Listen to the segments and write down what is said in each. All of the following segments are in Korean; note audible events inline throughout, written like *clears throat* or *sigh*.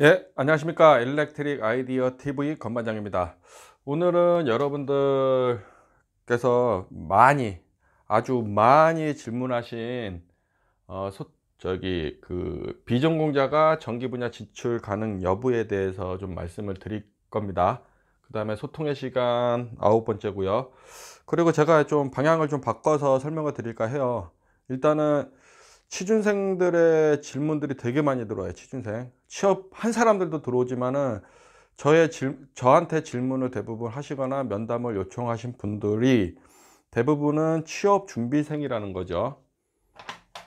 예, 안녕하십니까. 일렉트릭 아이디어 TV 건반장입니다. 오늘은 여러분들께서 많이, 아주 많이 질문하신, 어, 소, 저기, 그, 비전공자가 전기 분야 진출 가능 여부에 대해서 좀 말씀을 드릴 겁니다. 그 다음에 소통의 시간 아홉 번째고요 그리고 제가 좀 방향을 좀 바꿔서 설명을 드릴까 해요. 일단은 취준생들의 질문들이 되게 많이 들어와요. 취준생 취업한 사람들도 들어오지만은 저의 질, 저한테 질문을 대부분 하시거나 면담을 요청하신 분들이 대부분은 취업 준비생이라는 거죠.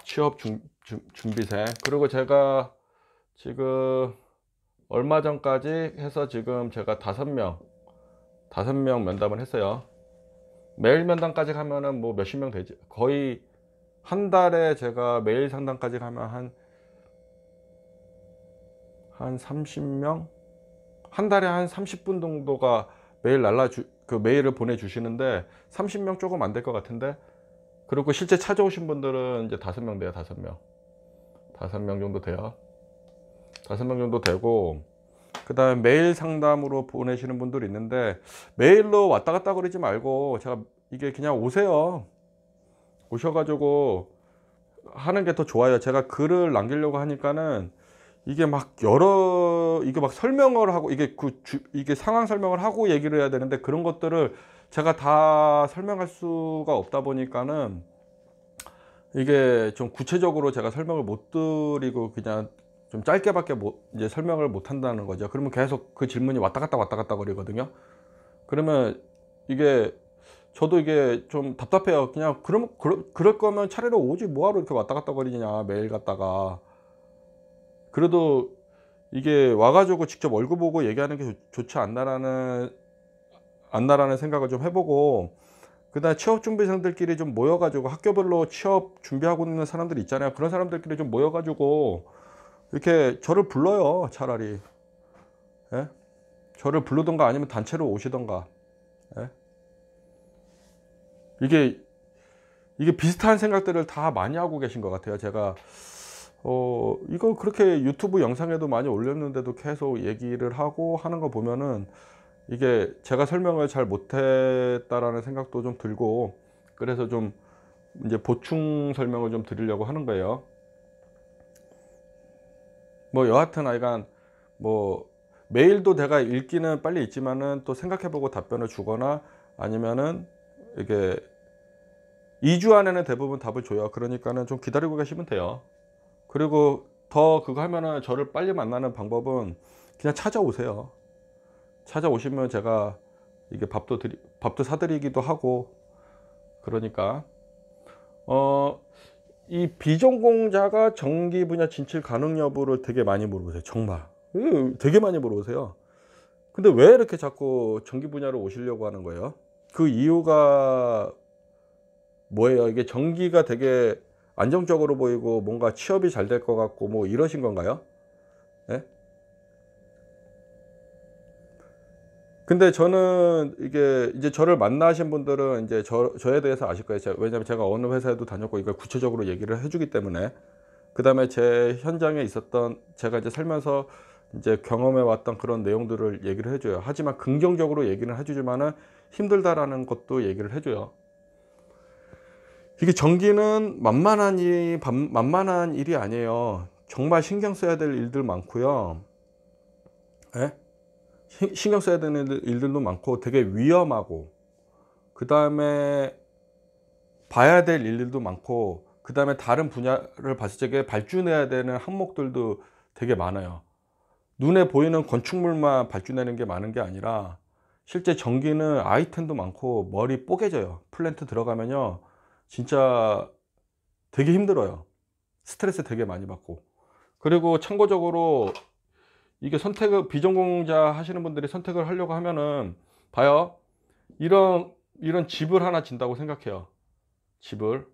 취업 중, 중, 준비생 그리고 제가 지금 얼마 전까지 해서 지금 제가 다섯 명 다섯 명 면담을 했어요. 매일 면담까지 가면은뭐 몇십 명 되지 거의 한 달에 제가 매일 상담까지 가면 한, 한 30명? 한 달에 한 30분 정도가 매일 날라주, 그 메일을 보내주시는데 30명 조금 안 될 것 같은데 그리고 실제 찾아오신 분들은 이제 5명 돼요, 5명. 5명 정도 돼요. 5명 정도 되고 그 다음에 메일 상담으로 보내시는 분들 있는데 메일로 왔다 갔다 그러지 말고 제가 이게 그냥 오세요 오셔가지고 하는 게 더 좋아요. 제가 글을 남기려고 하니까는 이게 막 여러 이게 막 설명을 하고 이게 그 주, 이게 상황 설명을 하고 얘기를 해야 되는데 그런 것들을 제가 다 설명할 수가 없다 보니까는 이게 좀 구체적으로 제가 설명을 못 드리고 그냥 좀 짧게밖에 못 이제 설명을 못 한다는 거죠. 그러면 계속 그 질문이 왔다 갔다 왔다 갔다 거리거든요. 그러면 이게 저도 이게 좀 답답해요. 그냥 그럼 그러, 그럴 거면 차라리 오지 뭐하러 이렇게 왔다 갔다 거리냐 매일 갔다가 그래도 이게 와가지고 직접 얼굴 보고 얘기하는 게 좋, 지 않나라는 안나라는 생각을 좀 해보고 그다음 취업 준비생들끼리 좀 모여가지고 학교별로 취업 준비하고 있는 사람들 있잖아요. 그런 사람들끼리 좀 모여가지고 이렇게 저를 불러요 차라리 예? 저를 부르던가 아니면 단체로 오시던가 예? 이게 이게 비슷한 생각들을 다 많이 하고 계신 것 같아요. 제가 어 이거 그렇게 유튜브 영상에도 많이 올렸는데도 계속 얘기를 하고 하는 거 보면은 이게 제가 설명을 잘 못했다라는 생각도 좀 들고 그래서 좀 이제 보충 설명을 좀 드리려고 하는 거예요. 뭐 여하튼 아이간 뭐 메일도 내가 읽기는 빨리 있지만은또 생각해보고 답변을 주거나 아니면은 이게 2주 안에는 대부분 답을 줘요 그러니까는 좀 기다리고 계시면 돼요 그리고 더 그거 하면은 저를 빨리 만나는 방법은 그냥 찾아오세요 찾아오시면 제가 이게 밥도 드리, 밥도 사드리기도 하고 그러니까 어 이 비전공자가 전기 분야 진출 가능 여부를 되게 많이 물어보세요 정말 예, 되게 많이 물어보세요 근데 왜 이렇게 자꾸 전기 분야로 오시려고 하는 거예요 그 이유가 뭐예요? 이게 전기가 되게 안정적으로 보이고 뭔가 취업이 잘 될 것 같고 뭐 이러신 건가요? 네? 근데 저는 이게 이제 저를 만나신 분들은 이제 저, 저에 대해서 아실 거예요. 왜냐면 하 제가 어느 회사에도 다녔고 이걸 구체적으로 얘기를 해주기 때문에 그 다음에 제 현장에 있었던 제가 이제 살면서 이제 경험해 왔던 그런 내용들을 얘기를 해줘요. 하지만 긍정적으로 얘기를 해주지만은 힘들다라는 것도 얘기를 해줘요. 이게 전기는 만만한, 일, 만만한 일이 아니에요. 정말 신경 써야 될 일들 많고요. 에? 예? 신경 써야 되는 일들도 많고 되게 위험하고 그 다음에 봐야 될 일들도 많고 그 다음에 다른 분야를 봤을 적에 발주해야 되는 항목들도 되게 많아요. 눈에 보이는 건축물만 발주내는 게 많은 게 아니라 실제 전기는 아이템도 많고 머리 뽀개져요 플랜트 들어가면요 진짜 되게 힘들어요 스트레스 되게 많이 받고 그리고 참고적으로 이게 선택을 비전공자 하시는 분들이 선택을 하려고 하면은 봐요 이런 이런 집을 하나 진다고 생각해요 집을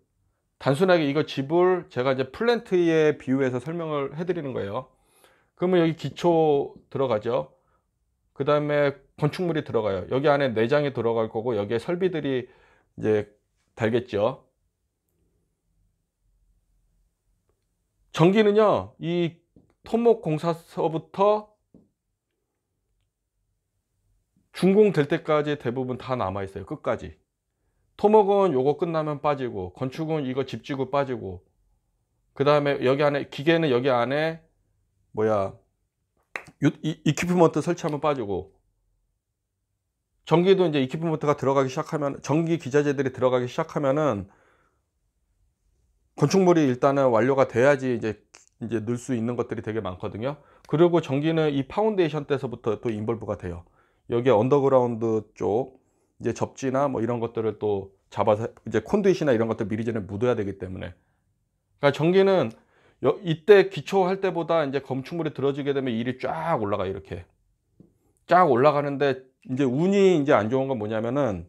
단순하게 이거 집을 제가 이제 플랜트에 비유해서 설명을 해 드리는 거예요 그러면 여기 기초 들어가죠 그 다음에 건축물이 들어가요 여기 안에 내장이 들어갈 거고 여기에 설비들이 이제 달겠죠 전기는요 이 토목 공사서부터 준공 될 때까지 대부분 다 남아 있어요 끝까지 토목은 요거 끝나면 빠지고 건축은 이거 집지고 빠지고 그 다음에 여기 안에 기계는 여기 안에 뭐야 이, 이퀴프먼트 설치하면 빠지고 전기도 이제 이키프모터가 들어가기 시작하면 전기 기자재들이 들어가기 시작하면은 건축물이 일단은 완료가 돼야지 이제 이제 넣을 수 있는 것들이 되게 많거든요 그리고 전기는 이 파운데이션 때서부터 또 인볼브가 돼요 여기 언더그라운드 쪽 이제 접지나 뭐 이런 것들을 또 잡아서 이제 콘두잇이나 이런 것들 미리 전에 묻어야 되기 때문에 그러니까 전기는 이때 기초할 때보다 이제 건축물이 들어지게 되면 일이 쫙 올라가 이렇게 쫙 올라가는데 이제 운이 이제 안 좋은 건 뭐냐면은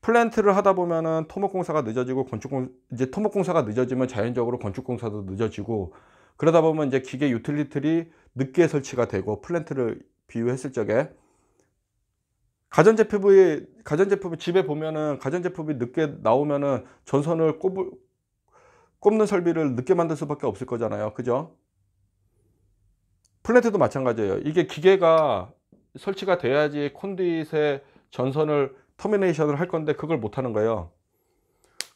플랜트를 하다 보면은 토목공사가 늦어지고 건축공 이제 토목공사가 늦어지면 자연적으로 건축공사도 늦어지고 그러다 보면 이제 기계 유틸리티리 늦게 설치가 되고 플랜트를 비유했을 적에 가전제품이 가전제품이 집에 보면은 가전제품이 늦게 나오면은 전선을 꼽을, 꼽는 설비를 늦게 만들 수밖에 없을 거잖아요 그죠 플랜트도 마찬가지예요 이게 기계가 설치가 돼야지 콘딧의 전선을 터미네이션을 할 건데 그걸 못 하는 거예요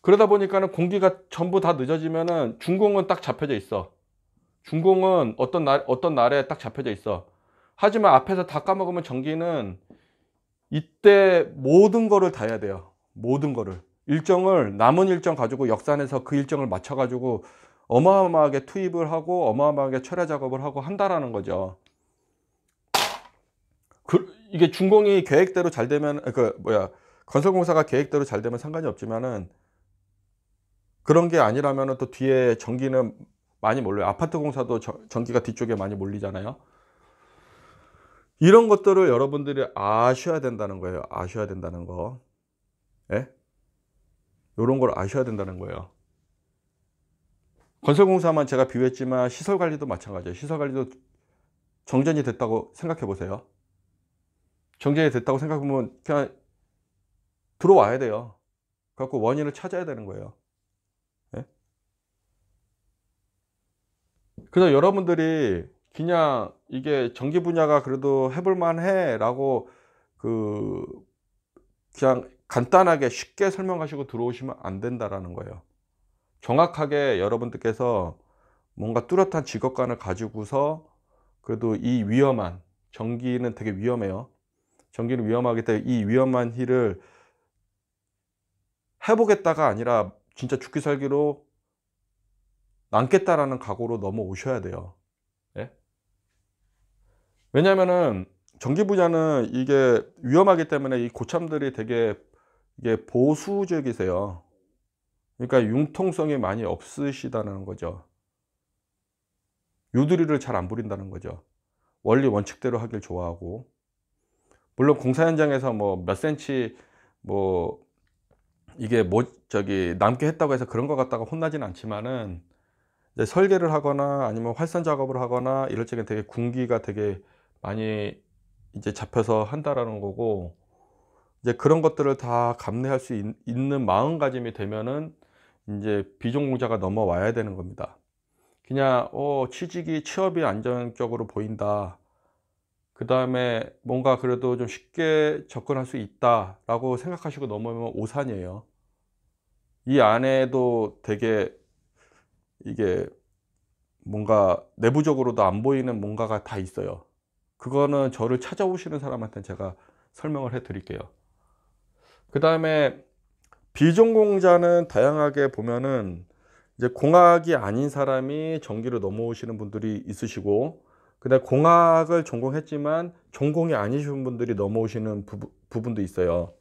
그러다 보니까는 공기가 전부 다 늦어지면은 중공은 딱 잡혀져 있어 중공은 어떤 날 어떤 날에 딱 잡혀져 있어 하지만 앞에서 다 까먹으면 전기는 이때 모든 거를 다 해야 돼요 모든 거를 일정을 남은 일정 가지고 역산해서 그 일정을 맞춰 가지고 어마어마하게 투입을 하고 어마어마하게 철야 작업을 하고 한다라는 거죠 그, 이게 준공이 계획대로 잘 되면 그 뭐야 건설공사가 계획대로 잘 되면 상관이 없지만은 그런 게아니라면또 뒤에 전기는 많이 몰려요. 아파트 공사도 저, 전기가 뒤쪽에 많이 몰리잖아요. 이런 것들을 여러분들이 아셔야 된다는 거예요. 아셔야 된다는 거. 예? 요런 걸 아셔야 된다는 거예요. 건설공사만 제가 비유했지만 시설 관리도 마찬가지예요. 시설 관리도 정전이 됐다고 생각해 보세요. 정제가 됐다고 생각하면 그냥 들어와야 돼요. 그래 갖고 원인을 찾아야 되는 거예요. 네? 그래서 여러분들이 그냥 이게 전기 분야가 그래도 해볼만해 라고 그 그냥 간단하게 쉽게 설명하시고 들어오시면 안 된다라는 거예요. 정확하게 여러분들께서 뭔가 뚜렷한 직업관을 가지고서 그래도 이 위험한 전기는 되게 위험해요. 전기는위험하기 때문에 이 위험한 힐을 해보겠다가 아니라 진짜 죽기 살기로 남겠다라는 각오로 넘어오셔야 돼요. 예? 왜냐면은 전기 분야는 이게 위험하기 때문에 이 고참들이 되게 이게 보수적이세요. 그러니까 융통성이 많이 없으시다는 거죠. 유두리를 잘 안 부린다는 거죠. 원리 원칙대로 하길 좋아하고 물론 공사 현장에서 뭐 몇 센치 뭐 이게 뭐 저기 남게 했다고 해서 그런 것 같다가 혼나진 않지만은 이제 설계를 하거나 아니면 활선 작업을 하거나 이럴 적엔 되게 군기가 되게 많이 이제 잡혀서 한다라는 거고 이제 그런 것들을 다 감내할 수 있, 는 마음가짐이 되면은 이제 비전공자가 넘어와야 되는 겁니다. 그냥 어 취직이 취업이 안정적으로 보인다. 그 다음에 뭔가 그래도 좀 쉽게 접근할 수 있다라고 생각하시고 넘어오면 오산이에요. 이 안에도 되게 이게 뭔가 내부적으로도 안 보이는 뭔가가 다 있어요. 그거는 저를 찾아오시는 사람한테 제가 설명을 해 드릴게요. 그 다음에 비전공자는 다양하게 보면은 이제 공학이 아닌 사람이 전기로 넘어오시는 분들이 있으시고 그다음 공학을 전공했지만 전공이 아니신 분들이 넘어오시는 부, 분도 있어요.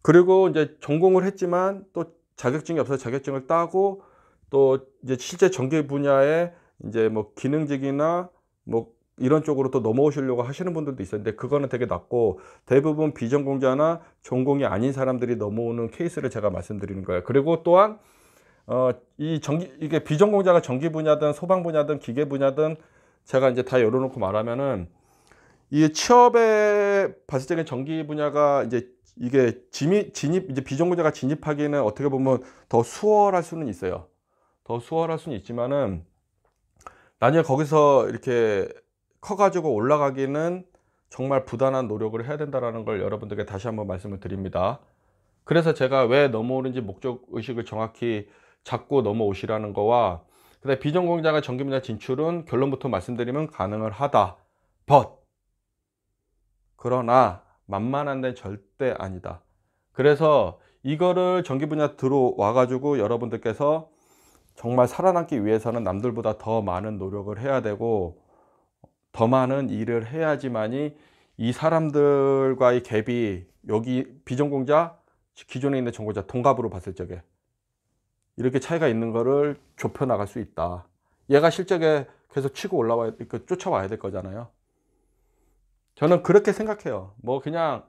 그리고 이제 전공을 했지만 또 자격증이 없어서 자격증을 따고 또 이제 실제 전개 분야에 이제 뭐 기능직이나 뭐 이런 쪽으로 또 넘어오시려고 하시는 분들도 있었는데 그거는 되게 낮고 대부분 비전공자나 전공이 아닌 사람들이 넘어오는 케이스를 제가 말씀드리는 거예요. 그리고 또한 어, 이 전기, 이게 비전공자가 전기 분야든 소방 분야든 기계 분야든 제가 이제 다 열어놓고 말하면은 이 취업에 발생적는 전기 분야가 이제 이게 진입, 진입 이제 비전군자가 진입하기에는 어떻게 보면 더 수월할 수는 있어요. 더 수월할 수는 있지만은 나중에 거기서 이렇게 커가지고 올라가기는 정말 부단한 노력을 해야 된다라는 걸 여러분들께 다시 한번 말씀을 드립니다. 그래서 제가 왜 넘어오는지 목적 의식을 정확히 잡고 넘어오시라는 거와 그다음 비전공자가 전기분야 진출은 결론부터 말씀드리면 가능을 하다. but 그러나 만만한 데는 절대 아니다. 그래서 이거를 전기 분야 들어와 가지고 여러분들께서 정말 살아남기 위해서는 남들보다 더 많은 노력을 해야 되고 더 많은 일을 해야지만이 이 사람들과의 갭이 여기 비전공자 기존에 있는 전공자 동갑으로 봤을 적에 이렇게 차이가 있는 거를 좁혀 나갈 수 있다. 얘가 실적에 계속 치고 올라와야 그 쫓아와야 될 거잖아요. 저는 그렇게 생각해요. 뭐 그냥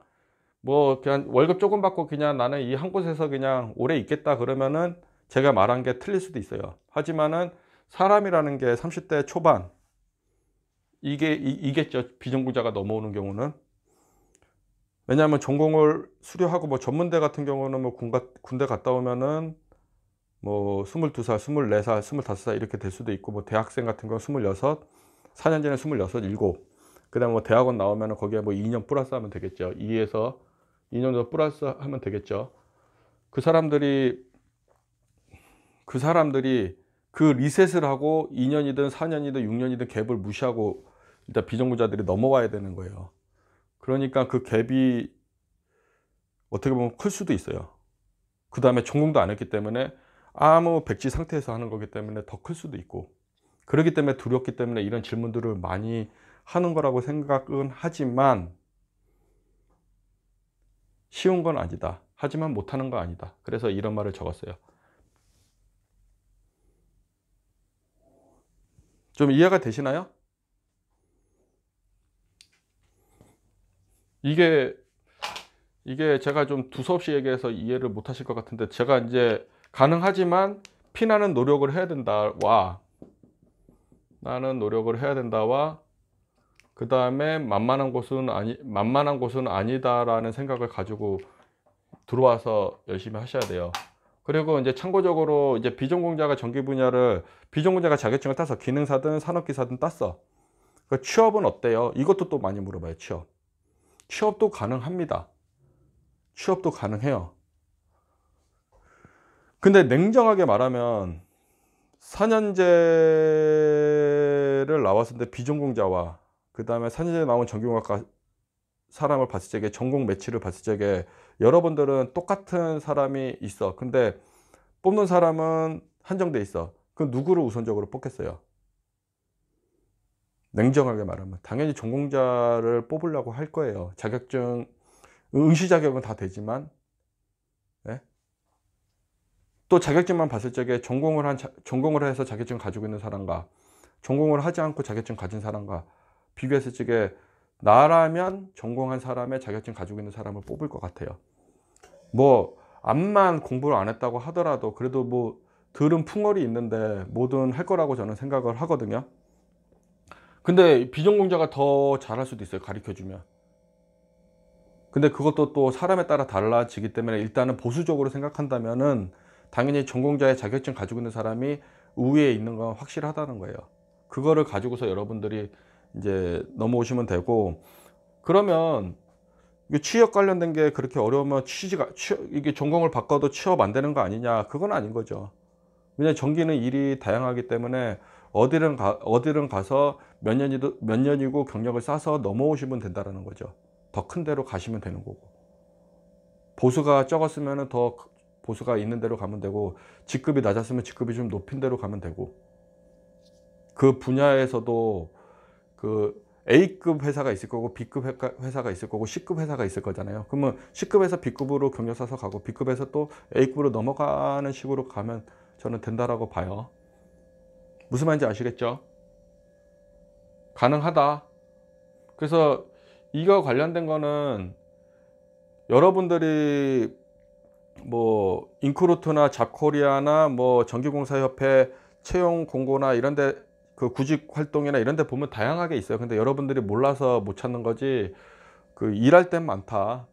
뭐 그냥 월급 조금 받고 그냥 나는 이 한 곳에서 그냥 오래 있겠다 그러면은 제가 말한 게 틀릴 수도 있어요. 하지만은 사람이라는 게 30대 초반 이게 이, 이겠죠. 비정규자가 넘어오는 경우는 왜냐하면 전공을 수료하고 뭐 전문대 같은 경우는 뭐 군가, 군대 갔다 오면은 뭐 22살, 24살, 25살 이렇게 될 수도 있고 뭐 대학생 같은 건 26, 4년 전에 26, 7. 그다음 뭐 대학원 나오면 거기에 뭐 2년 플러스 하면 되겠죠. 2에서 2년 더 플러스 하면 되겠죠. 그 사람들이 그 사람들이 그 리셋을 하고 2년이든 4년이든 6년이든 갭을 무시하고 일단 비정부자들이 넘어가야 되는 거예요. 그러니까 그 갭이 어떻게 보면 클 수도 있어요. 그 다음에 전공도 안 했기 때문에 아무 백지 상태에서 하는 거기 때문에 더 클 수도 있고 그렇기 때문에 두렵기 때문에 이런 질문들을 많이 하는 거라고 생각은 하지만 쉬운 건 아니다 하지만 못하는 거 아니다 그래서 이런 말을 적었어요 좀 이해가 되시나요? 이게 이게 제가 좀 두서없이 얘기해서 이해를 못 하실 것 같은데 제가 이제 가능하지만 피나는 노력을 해야 된다와 나는 노력을 해야 된다와 그 다음에 만만한 곳은 아니 만만한 곳은 아니다라는 생각을 가지고 들어와서 열심히 하셔야 돼요. 그리고 이제 참고적으로 이제 비전공자가 전기 분야를 비전공자가 자격증을 따서 기능사든 산업기사든 땄어. 그 취업은 어때요? 이것도 또 많이 물어봐요. 취업. 취업도 가능합니다. 취업도 가능해요. 근데 냉정하게 말하면 4년제를 나왔을 때 비전공자와 그 다음에 4년제 나온 전공학과 사람을 봤을 적에 전공 매치를 봤을 적에 여러분들은 똑같은 사람이 있어 근데 뽑는 사람은 한정돼 있어 그럼 누구를 우선적으로 뽑겠어요? 냉정하게 말하면 당연히 전공자를 뽑으려고 할 거예요 자격증 응시 자격은 다 되지만 또 자격증만 봤을 적에 전공을 한 전공을 해서 자격증 가지고 있는 사람과 전공을 하지 않고 자격증 가진 사람과 비교했을 적에 나라면 전공한 사람의 자격증 가지고 있는 사람을 뽑을 것 같아요. 뭐 암만 공부를 안 했다고 하더라도 그래도 뭐 들은 풍월이 있는데 뭐든 할 거라고 저는 생각을 하거든요. 근데 비전공자가 더 잘할 수도 있어요. 가르쳐 주면. 근데 그것도 또 사람에 따라 달라지기 때문에 일단은 보수적으로 생각한다면은 당연히 전공자의 자격증 가지고 있는 사람이 우위에 있는 건 확실하다는 거예요. 그거를 가지고서 여러분들이 이제 넘어오시면 되고 그러면 취업 관련된 게 그렇게 어려우면 취직 취업, 이게 전공을 바꿔도 취업 안 되는 거 아니냐 그건 아닌 거죠. 왜냐 하면 전기는 일이 다양하기 때문에 어디든 가 어디든 가서 몇 년이도 몇 년이고 경력을 쌓아서 넘어오시면 된다는 거죠. 더 큰 데로 가시면 되는 거고 보수가 적었으면 더 보수가 있는 대로 가면 되고 직급이 낮았으면 직급이 좀 높인 대로 가면 되고 그 분야에서도 그 A급 회사가 있을 거고 B급 회사가 있을 거고 C급 회사가 있을 거잖아요. 그러면 C급에서 B급으로 경력 사서 가고 B급에서 또 A급으로 넘어가는 식으로 가면 저는 된다라고 봐요. 무슨 말인지 아시겠죠? 가능하다. 그래서 이거 관련된 거는 여러분들이 뭐 인크루트나 잡코리아나 뭐 전기공사협회 채용 공고나 이런데 그 구직 활동이나 이런데 보면 다양하게 있어요. 근데 여러분들이 몰라서 못 찾는 거지 그 일할 땐 많다.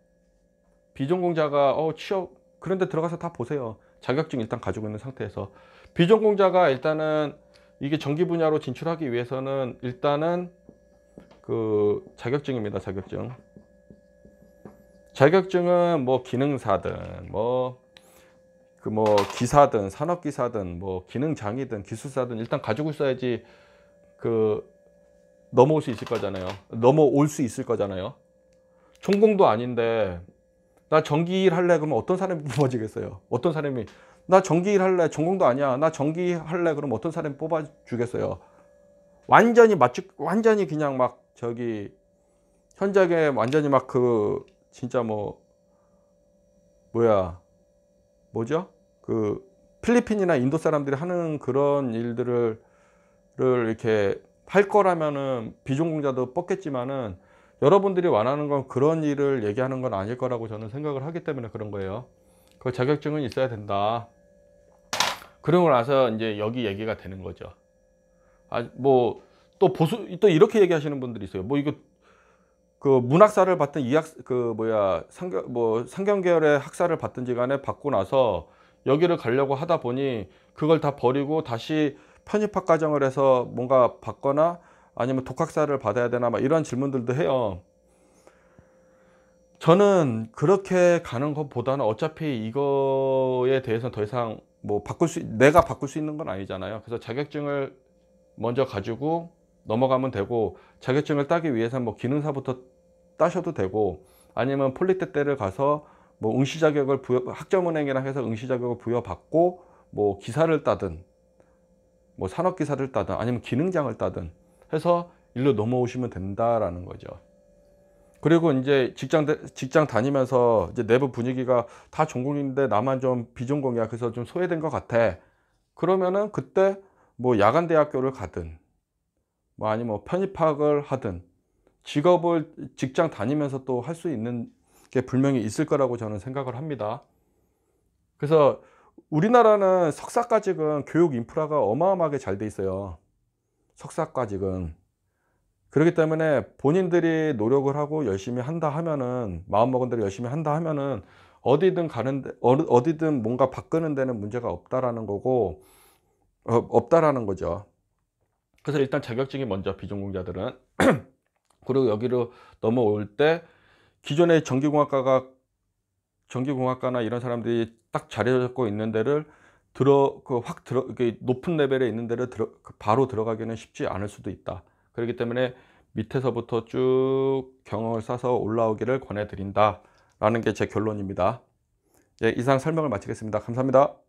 비전공자가 어 취업 그런데 들어가서 다 보세요. 자격증 일단 가지고 있는 상태에서 비전공자가 일단은 이게 전기 분야로 진출하기 위해서는 일단은 그 자격증입니다. 자격증. 자격증은 뭐 기능사든 뭐그뭐 그 뭐 기사든 산업기사든 뭐 기능장이든 기술사든 일단 가지고 있어야지 그 넘어올 수 있을 거잖아요 넘어올 수 있을 거잖아요 총공도 아닌데 나 전기일 할래 그러면 어떤 사람이 뽑아주겠어요 어떤 사람이 나 전기일 할래 전공도 아니야 나 전기 할래 그럼 어떤 사람이 뽑아주겠어요 완전히 맞추 완전히 그냥 막 저기 현장에 완전히 막그 진짜 뭐 뭐야 뭐죠? 그 필리핀이나 인도 사람들이 하는 그런 일들을 이렇게 할 거라면은 비종공자도 뽑겠지만은 여러분들이 원하는 건 그런 일을 얘기하는 건 아닐 거라고 저는 생각을 하기 때문에 그런 거예요. 그 자격증은 있어야 된다. 그러고 나서 이제 여기 얘기가 되는 거죠. 아, 뭐, 또 보수, 또 이렇게 얘기하시는 분들이 있어요. 뭐, 이거 그 문학사를 받든 이학 그 뭐야 상경 뭐 상경계열의 학사를 받든지 간에 받고 나서 여기를 가려고 하다 보니 그걸 다 버리고 다시 편입학 과정을 해서 뭔가 받거나 아니면 독학사를 받아야 되나 막 이런 질문들도 해요. 저는 그렇게 가는 것보다는 어차피 이거에 대해서 는더 이상 뭐 바꿀 수 내가 바꿀 수 있는 건 아니잖아요. 그래서 자격증을 먼저 가지고 넘어가면 되고 자격증을 따기 위해서 뭐 기능사부터 따셔도 되고 아니면 폴리텍 때를 가서 뭐 응시 자격을 부여 학점은행이랑 해서 응시 자격을 부여받고 뭐 기사를 따든 뭐 산업 기사를 따든 아니면 기능장을 따든 해서 일로 넘어오시면 된다라는 거죠. 그리고 이제 직장 직장 다니면서 이제 내부 분위기가 다 전공인데 나만 좀 비전공이야 그래서 좀 소외된 것 같아. 그러면은 그때 뭐 야간 대학교를 가든 뭐 아니면 편입학을 하든 직업을 직장 다니면서 또 할 수 있는 게 분명히 있을 거라고 저는 생각을 합니다. 그래서 우리나라는 석사과직은 교육 인프라가 어마어마하게 잘 돼 있어요. 석사과직은. 그렇기 때문에 본인들이 노력을 하고 열심히 한다 하면은 마음먹은 대로 열심히 한다 하면은 어디든 가는 데 어디든 뭔가 바꾸는 데는 문제가 없다라는 거고 어, 없다라는 거죠. 그래서 일단 자격증이 먼저 비전공자들은 *clears throat* 그리고 여기로 넘어올 때 기존의 전기공학과가 전기공학과나 이런 사람들이 딱 자리 잡고 있는 데를 들어 그 확 들어 이게 높은 레벨에 있는 데를 들어 그 바로 들어가기는 쉽지 않을 수도 있다. 그렇기 때문에 밑에서부터 쭉 경험을 쌓아서 올라오기를 권해드린다라는 게 제 결론입니다. 예, 이상 설명을 마치겠습니다. 감사합니다.